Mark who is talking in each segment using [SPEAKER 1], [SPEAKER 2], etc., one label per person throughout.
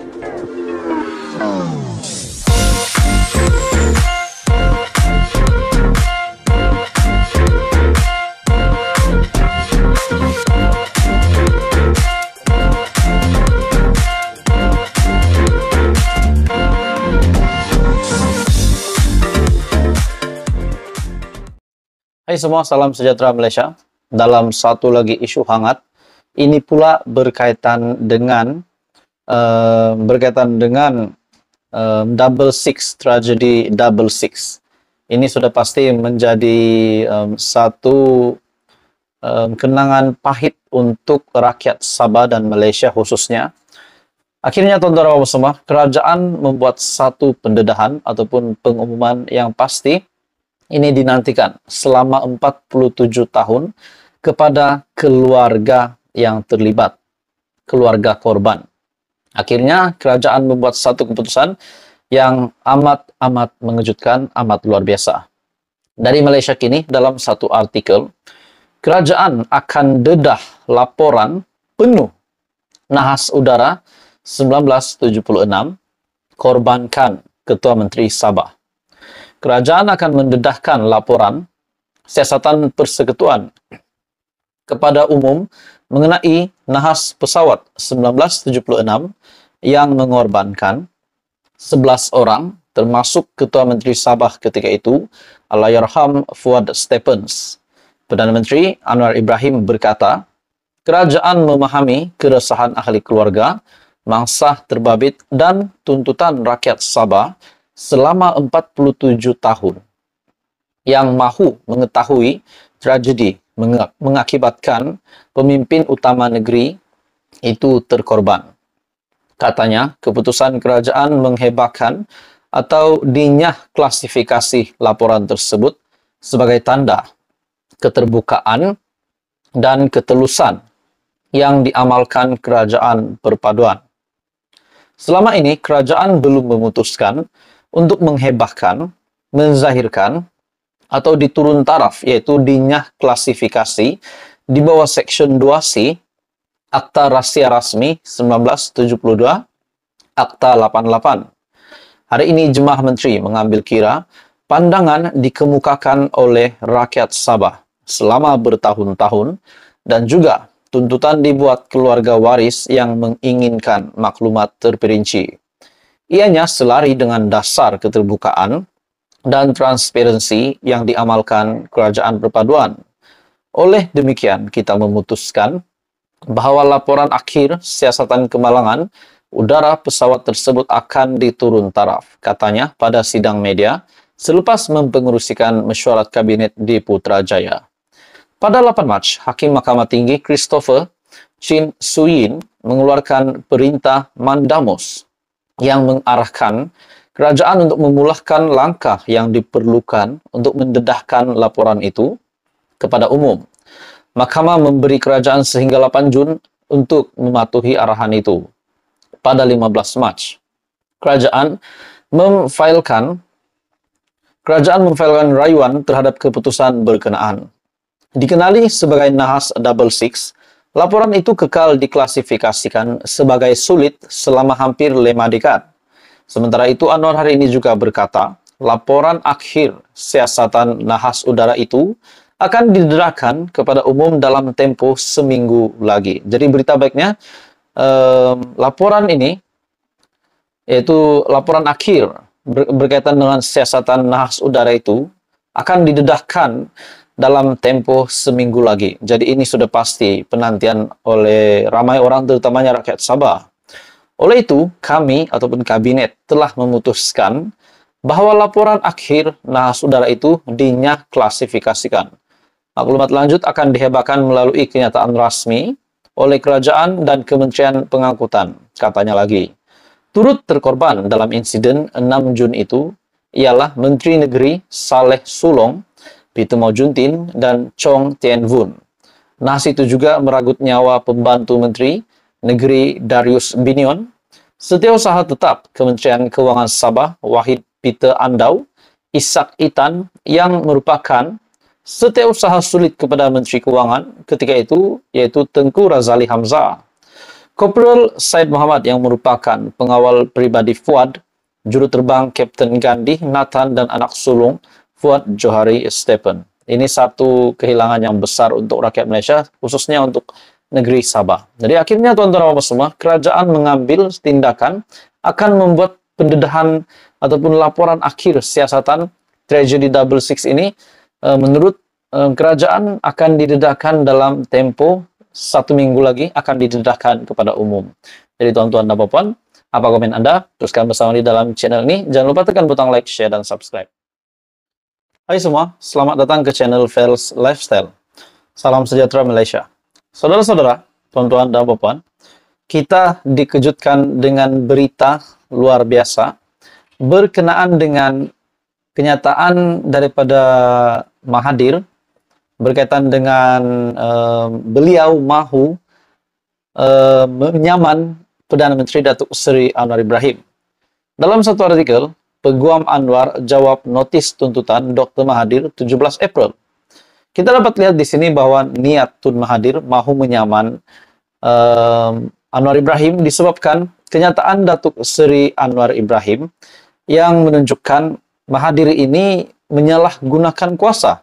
[SPEAKER 1] Hai semua, salam sejahtera Malaysia. Dalam satu lagi isu hangat, ini pula berkaitan dengan berkaitan dengan uh, double six tragedi double six ini sudah pasti menjadi um, satu um, kenangan pahit untuk rakyat Sabah dan Malaysia khususnya Akhirnya tuan-tuan semua, kerajaan membuat satu pendedahan ataupun pengumuman yang pasti ini dinantikan selama 47 tahun kepada keluarga yang terlibat, keluarga korban. Akhirnya kerajaan membuat satu keputusan yang amat-amat mengejutkan, amat luar biasa. Dari Malaysia kini, dalam satu artikel, kerajaan akan dedah laporan penuh nahas udara 1976 korbankan Ketua Menteri Sabah. Kerajaan akan mendedahkan laporan siasatan persekutuan kepada umum mengenai nahas pesawat 1976 yang mengorbankan 11 orang termasuk Ketua Menteri Sabah ketika itu Alayarham Fuad Stephens. Perdana Menteri Anwar Ibrahim berkata, kerajaan memahami keresahan ahli keluarga, mangsa terbabit dan tuntutan rakyat Sabah selama 47 tahun yang mahu mengetahui tragedi mengakibatkan pemimpin utama negeri itu terkorban. Katanya, keputusan kerajaan menghebahkan atau dinyah klasifikasi laporan tersebut sebagai tanda keterbukaan dan ketelusan yang diamalkan kerajaan perpaduan. Selama ini, kerajaan belum memutuskan untuk menghebahkan, menzahirkan, atau diturun taraf yaitu dinyah klasifikasi di bawah section 2C Akta Rahasia Rasmi 1972 Akta 88. Hari ini jemaah menteri mengambil kira pandangan dikemukakan oleh rakyat Sabah selama bertahun-tahun dan juga tuntutan dibuat keluarga waris yang menginginkan maklumat terperinci. Ianya selari dengan dasar keterbukaan dan transparansi yang diamalkan kerajaan perpaduan. Oleh demikian, kita memutuskan bahawa laporan akhir siasatan kemalangan udara pesawat tersebut akan diturun taraf, katanya pada sidang media selepas mempengerusikan mesyuarat kabinet di Putrajaya. Pada 8 Mac, Hakim Mahkamah Tinggi Christopher Chin Suyin mengeluarkan perintah mandamus yang mengarahkan kerajaan untuk memulahkan langkah yang diperlukan untuk mendedahkan laporan itu kepada umum. Mahkamah memberi kerajaan sehingga 8 Jun untuk mematuhi arahan itu. Pada 15 Mac, kerajaan memfailkan kerajaan memfailkan rayuan terhadap keputusan berkenaan. Dikenali sebagai nahas double six, laporan itu kekal diklasifikasikan sebagai sulit selama hampir lima dekad. Sementara itu Anwar hari ini juga berkata, laporan akhir siasatan nahas udara itu akan diderakan kepada umum dalam tempo seminggu lagi. Jadi berita baiknya um, laporan ini yaitu laporan akhir ber berkaitan dengan siasatan nahas udara itu akan didedahkan dalam tempo seminggu lagi. Jadi ini sudah pasti penantian oleh ramai orang terutamanya rakyat Sabah. Oleh itu, kami ataupun kabinet telah memutuskan bahwa laporan akhir nahas udara itu dinyah klasifikasikan. Maklumat lanjut akan dihebakan melalui kenyataan rasmi oleh kerajaan dan Kementerian Pengangkutan, katanya lagi. Turut terkorban dalam insiden 6 Jun itu ialah Menteri Negeri Saleh Sulong, Pitu Maujuntin, dan Chong Tienvun. Nas itu juga meragut nyawa pembantu menteri Negeri Darius Binion, Setiausaha Tetap Kementerian Kewangan Sabah Wahid Peter Andau, Isak Itan yang merupakan setiausaha sulit kepada Menteri Kewangan ketika itu iaitu Tengku Razali Hamzah. Corporal Said Muhammad yang merupakan pengawal peribadi Fuad, juruterbang Kapten Gandhi, Nathan dan anak sulung Fuad Johari Stephen. Ini satu kehilangan yang besar untuk rakyat Malaysia khususnya untuk negeri Sabah. Jadi akhirnya tuan-tuan apa semua, kerajaan mengambil tindakan akan membuat pendedahan ataupun laporan akhir siasatan tragedi double six ini e, menurut e, kerajaan akan didedahkan dalam tempo satu minggu lagi akan didedahkan kepada umum. Jadi tuan-tuan dan puan apa komen Anda? Teruskan bersama di dalam channel ini. Jangan lupa tekan butang like, share, dan subscribe. Hai semua, selamat datang ke channel Fels Lifestyle. Salam sejahtera Malaysia. Saudara-saudara, tuan-tuan dan puan, kita dikejutkan dengan berita luar biasa berkenaan dengan kenyataan daripada Mahathir berkaitan dengan uh, beliau mahu uh, menyaman Perdana Menteri Datuk Seri Anwar Ibrahim. Dalam satu artikel, Peguam Anwar jawab notis tuntutan Dr. Mahathir 17 April. Kita dapat lihat di sini bahwa niat Tun Mahathir mahu menyaman um, Anwar Ibrahim disebabkan kenyataan Datuk Seri Anwar Ibrahim yang menunjukkan Mahathir ini menyalahgunakan kuasa.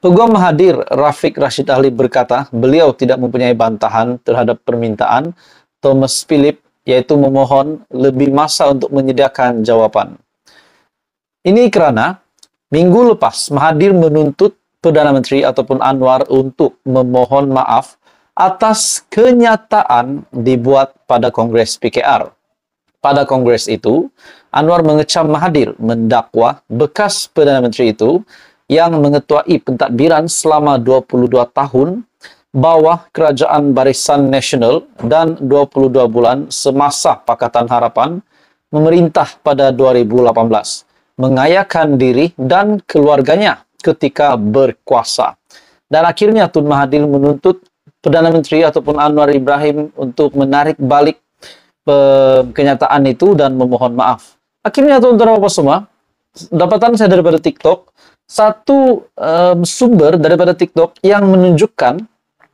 [SPEAKER 1] Peguam Mahathir Rafiq Rashid Ali berkata, beliau tidak mempunyai bantahan terhadap permintaan Thomas Philip yaitu memohon lebih masa untuk menyediakan jawaban. Ini kerana minggu lepas Mahathir menuntut Perdana Menteri ataupun Anwar untuk memohon maaf atas kenyataan dibuat pada Kongres PKR. Pada Kongres itu, Anwar mengecam Mahathir mendakwa bekas Perdana Menteri itu yang mengetuai pentadbiran selama 22 tahun bawah Kerajaan Barisan Nasional dan 22 bulan semasa Pakatan Harapan memerintah pada 2018 mengayakan diri dan keluarganya ketika berkuasa. Dan akhirnya Tun Mahathir menuntut Perdana Menteri ataupun Anwar Ibrahim untuk menarik balik eh, kenyataan itu dan memohon maaf. Akhirnya Tun tuan semua, dapatan saya daripada TikTok, satu um, sumber daripada TikTok yang menunjukkan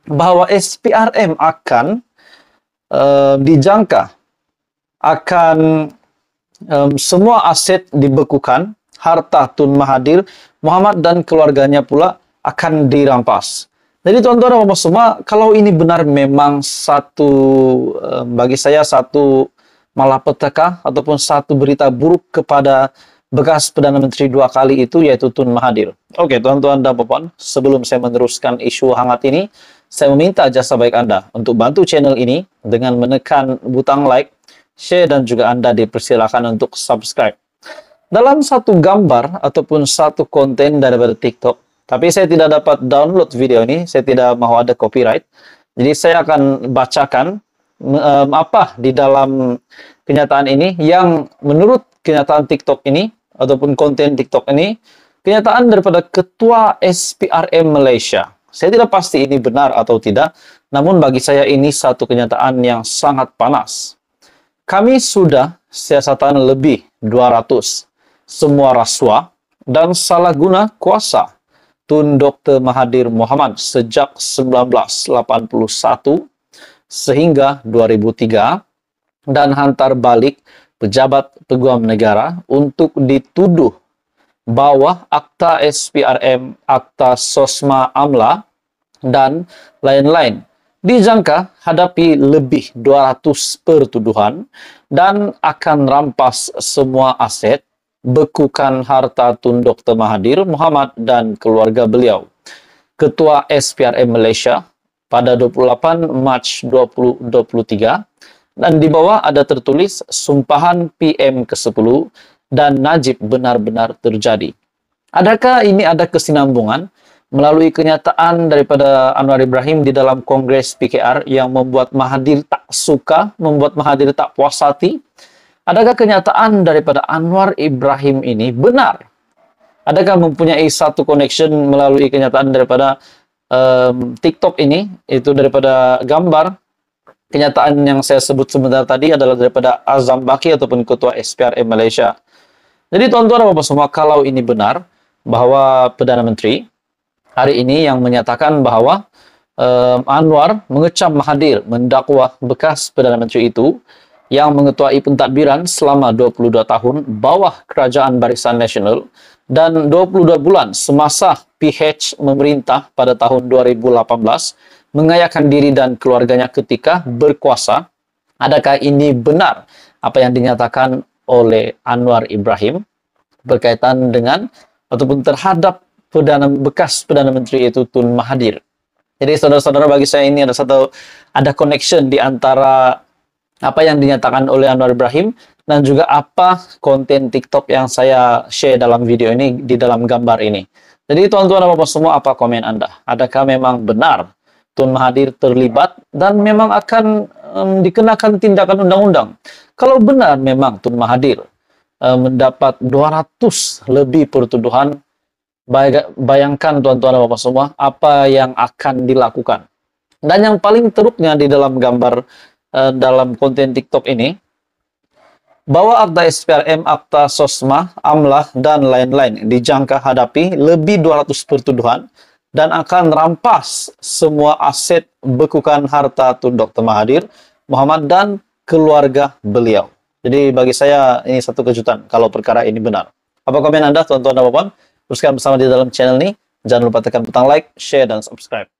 [SPEAKER 1] bahwa SPRM akan um, dijangka akan um, semua aset dibekukan, harta Tun Mahathir Muhammad dan keluarganya pula akan dirampas. Jadi tuan-tuan dan -tuan, semua, kalau ini benar memang satu eh, bagi saya satu malapetaka ataupun satu berita buruk kepada bekas Perdana Menteri dua kali itu yaitu Tun Mahathir. Oke, tuan-tuan dan puan, sebelum saya meneruskan isu hangat ini, saya meminta jasa baik Anda untuk bantu channel ini dengan menekan butang like, share dan juga Anda dipersilakan untuk subscribe dalam satu gambar ataupun satu konten daripada TikTok. Tapi saya tidak dapat download video ini, saya tidak mau ada copyright. Jadi saya akan bacakan um, apa di dalam kenyataan ini yang menurut kenyataan TikTok ini ataupun konten TikTok ini kenyataan daripada ketua SPRM Malaysia. Saya tidak pasti ini benar atau tidak, namun bagi saya ini satu kenyataan yang sangat panas. Kami sudah siasatan lebih 200 semua rasuah dan salah guna kuasa Tun Dr. Mahathir Muhammad sejak 1981 sehingga 2003 dan hantar balik pejabat peguam negara untuk dituduh bahwa akta SPRM, akta SOSMA AMLA, dan lain-lain. Dijangka hadapi lebih 200 pertuduhan dan akan rampas semua aset bekukan harta Tun Dr. Mahathir Muhammad dan keluarga beliau. Ketua SPRM Malaysia pada 28 Mac 2023 dan di bawah ada tertulis sumpahan PM ke-10 dan Najib benar-benar terjadi. Adakah ini ada kesinambungan melalui kenyataan daripada Anwar Ibrahim di dalam Kongres PKR yang membuat Mahathir tak suka, membuat Mahathir tak puas hati? Adakah kenyataan daripada Anwar Ibrahim ini benar? Adakah mempunyai satu connection melalui kenyataan daripada um, TikTok ini, itu daripada gambar? Kenyataan yang saya sebut sebentar tadi adalah daripada Azam Baki ataupun Ketua SPRM Malaysia. Jadi tuan-tuan bapak semua, kalau ini benar bahwa Perdana Menteri hari ini yang menyatakan bahwa um, Anwar mengecam Mahathir, mendakwa bekas Perdana Menteri itu, yang mengetuai pentadbiran selama 22 tahun bawah Kerajaan Barisan Nasional dan 22 bulan semasa PH memerintah pada tahun 2018 mengayakan diri dan keluarganya ketika berkuasa. Adakah ini benar apa yang dinyatakan oleh Anwar Ibrahim berkaitan dengan ataupun terhadap perdana bekas perdana menteri itu Tun Mahathir. Jadi saudara-saudara bagi saya ini ada satu ada connection di antara apa yang dinyatakan oleh Anwar Ibrahim dan juga apa konten TikTok yang saya share dalam video ini di dalam gambar ini. Jadi tuan-tuan dan bapak semua apa komen Anda? Adakah memang benar Tun Mahathir terlibat dan memang akan um, dikenakan tindakan undang-undang? Kalau benar memang Tun Mahathir um, mendapat 200 lebih pertuduhan, bayangkan tuan-tuan dan bapak semua apa yang akan dilakukan. Dan yang paling teruknya di dalam gambar Eh, dalam konten TikTok ini bahwa akta SPRM, akta SOSMA, amlah dan lain-lain dijangka hadapi lebih 200 pertuduhan dan akan rampas semua aset bekukan harta Tun Dr. Mahathir, Muhammad, dan keluarga beliau. Jadi bagi saya ini satu kejutan kalau perkara ini benar. Apa komen Anda, tuan-tuan dan puan? Teruskan bersama di dalam channel ini. Jangan lupa tekan butang like, share, dan subscribe.